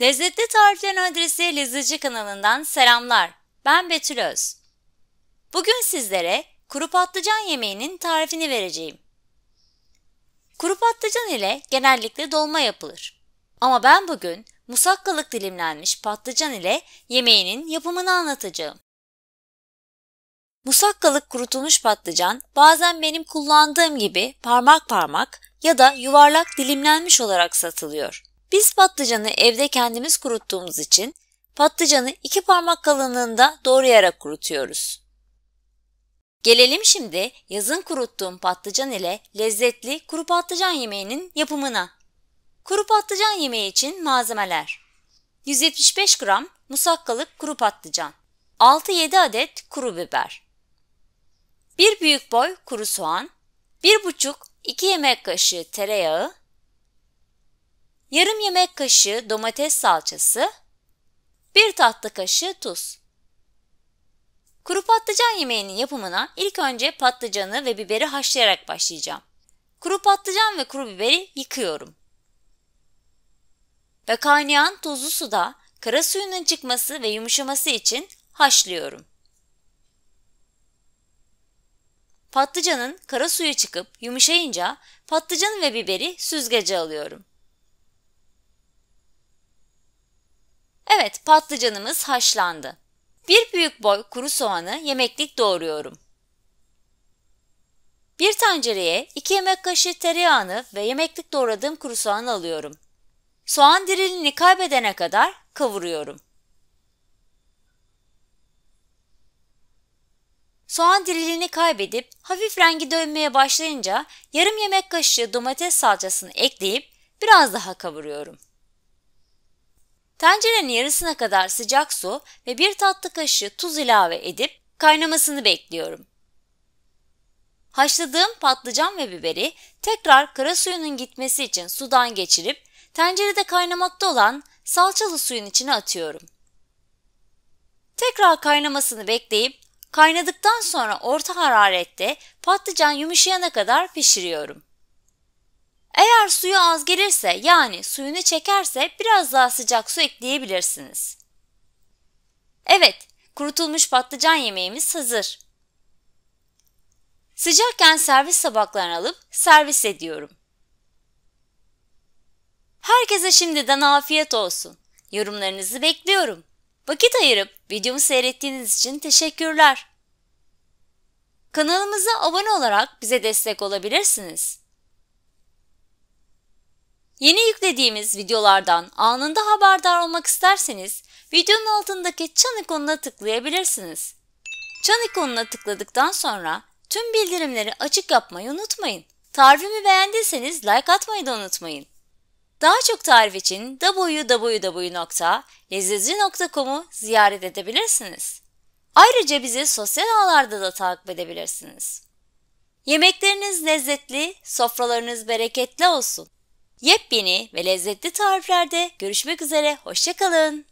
Lezzetli Tariflerin Adresi Lezzetçi kanalından selamlar. Ben Betül Öz. Bugün sizlere kuru patlıcan yemeğinin tarifini vereceğim. Kuru patlıcan ile genellikle dolma yapılır. Ama ben bugün musakkalık dilimlenmiş patlıcan ile yemeğinin yapımını anlatacağım. Musakkalık kurutulmuş patlıcan bazen benim kullandığım gibi parmak parmak ya da yuvarlak dilimlenmiş olarak satılıyor. Biz patlıcanı evde kendimiz kuruttuğumuz için patlıcanı iki parmak kalınlığında doğrayarak kurutuyoruz. Gelelim şimdi yazın kuruttuğum patlıcan ile lezzetli kuru patlıcan yemeğinin yapımına. Kuru patlıcan yemeği için malzemeler 175 gram musakkalık kuru patlıcan 6-7 adet kuru biber 1 büyük boy kuru soğan 1,5-2 yemek kaşığı tereyağı yarım yemek kaşığı domates salçası, 1 tatlı kaşığı tuz. Kuru patlıcan yemeğinin yapımına ilk önce patlıcanı ve biberi haşlayarak başlayacağım. Kuru patlıcan ve kuru biberi yıkıyorum. Ve kaynayan tuzlu suda kara suyunun çıkması ve yumuşaması için haşlıyorum. Patlıcanın kara suyu çıkıp yumuşayınca patlıcanı ve biberi süzgece alıyorum. Evet, patlıcanımız haşlandı. Bir büyük boy kuru soğanı yemeklik doğruyorum. Bir tencereye 2 yemek kaşığı tereyağını ve yemeklik doğradığım kuru soğan alıyorum. Soğan diriliğini kaybedene kadar kavuruyorum. Soğan diriliğini kaybedip hafif rengi dönmeye başlayınca yarım yemek kaşığı domates salçasını ekleyip biraz daha kavuruyorum. Tencerenin yarısına kadar sıcak su ve bir tatlı kaşığı tuz ilave edip kaynamasını bekliyorum. Haşladığım patlıcan ve biberi tekrar kara suyunun gitmesi için sudan geçirip tencerede kaynamakta olan salçalı suyun içine atıyorum. Tekrar kaynamasını bekleyip kaynadıktan sonra orta hararette patlıcan yumuşayana kadar pişiriyorum. Eğer suyu az gelirse yani suyunu çekerse biraz daha sıcak su ekleyebilirsiniz. Evet, kurutulmuş patlıcan yemeğimiz hazır. Sıcakken servis tabaklarını alıp servis ediyorum. Herkese şimdiden afiyet olsun. Yorumlarınızı bekliyorum. Vakit ayırıp videomu seyrettiğiniz için teşekkürler. Kanalımıza abone olarak bize destek olabilirsiniz. Yeni yüklediğimiz videolardan anında haberdar olmak isterseniz videonun altındaki çan ikonuna tıklayabilirsiniz. Çan ikonuna tıkladıktan sonra tüm bildirimleri açık yapmayı unutmayın. Tarifimi beğendiyseniz like atmayı da unutmayın. Daha çok tarif için www.lezzizci.com'u ziyaret edebilirsiniz. Ayrıca bizi sosyal ağlarda da takip edebilirsiniz. Yemekleriniz lezzetli, sofralarınız bereketli olsun. Yepyeni ve lezzetli tariflerde görüşmek üzere, hoşçakalın.